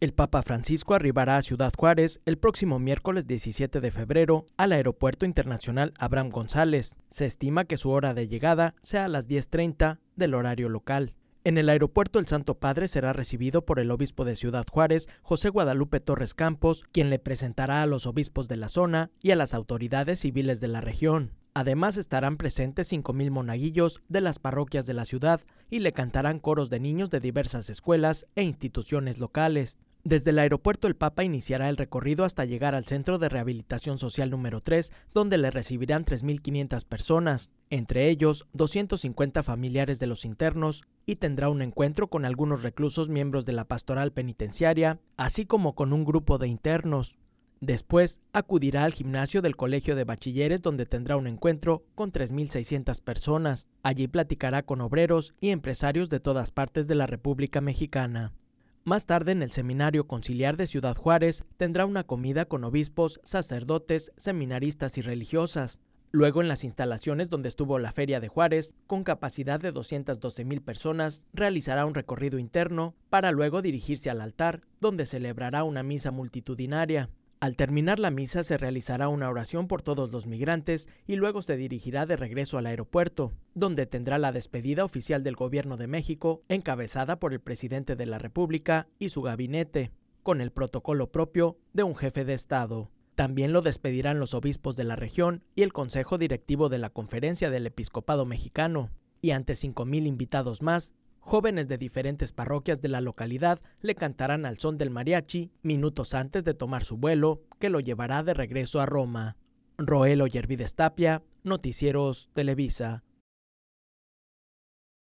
El Papa Francisco arribará a Ciudad Juárez el próximo miércoles 17 de febrero al Aeropuerto Internacional Abraham González. Se estima que su hora de llegada sea a las 10.30 del horario local. En el aeropuerto el Santo Padre será recibido por el obispo de Ciudad Juárez, José Guadalupe Torres Campos, quien le presentará a los obispos de la zona y a las autoridades civiles de la región. Además estarán presentes 5.000 monaguillos de las parroquias de la ciudad y le cantarán coros de niños de diversas escuelas e instituciones locales. Desde el aeropuerto el Papa iniciará el recorrido hasta llegar al Centro de Rehabilitación Social número 3, donde le recibirán 3.500 personas, entre ellos 250 familiares de los internos, y tendrá un encuentro con algunos reclusos miembros de la pastoral penitenciaria, así como con un grupo de internos. Después acudirá al gimnasio del Colegio de Bachilleres donde tendrá un encuentro con 3.600 personas. Allí platicará con obreros y empresarios de todas partes de la República Mexicana. Más tarde, en el Seminario Conciliar de Ciudad Juárez, tendrá una comida con obispos, sacerdotes, seminaristas y religiosas. Luego, en las instalaciones donde estuvo la Feria de Juárez, con capacidad de 212 mil personas, realizará un recorrido interno para luego dirigirse al altar, donde celebrará una misa multitudinaria. Al terminar la misa se realizará una oración por todos los migrantes y luego se dirigirá de regreso al aeropuerto, donde tendrá la despedida oficial del Gobierno de México, encabezada por el presidente de la República y su gabinete, con el protocolo propio de un jefe de Estado. También lo despedirán los obispos de la región y el Consejo Directivo de la Conferencia del Episcopado Mexicano, y ante 5.000 invitados más jóvenes de diferentes parroquias de la localidad le cantarán al son del mariachi minutos antes de tomar su vuelo, que lo llevará de regreso a Roma. Roel Oyervides Tapia, Noticieros Televisa.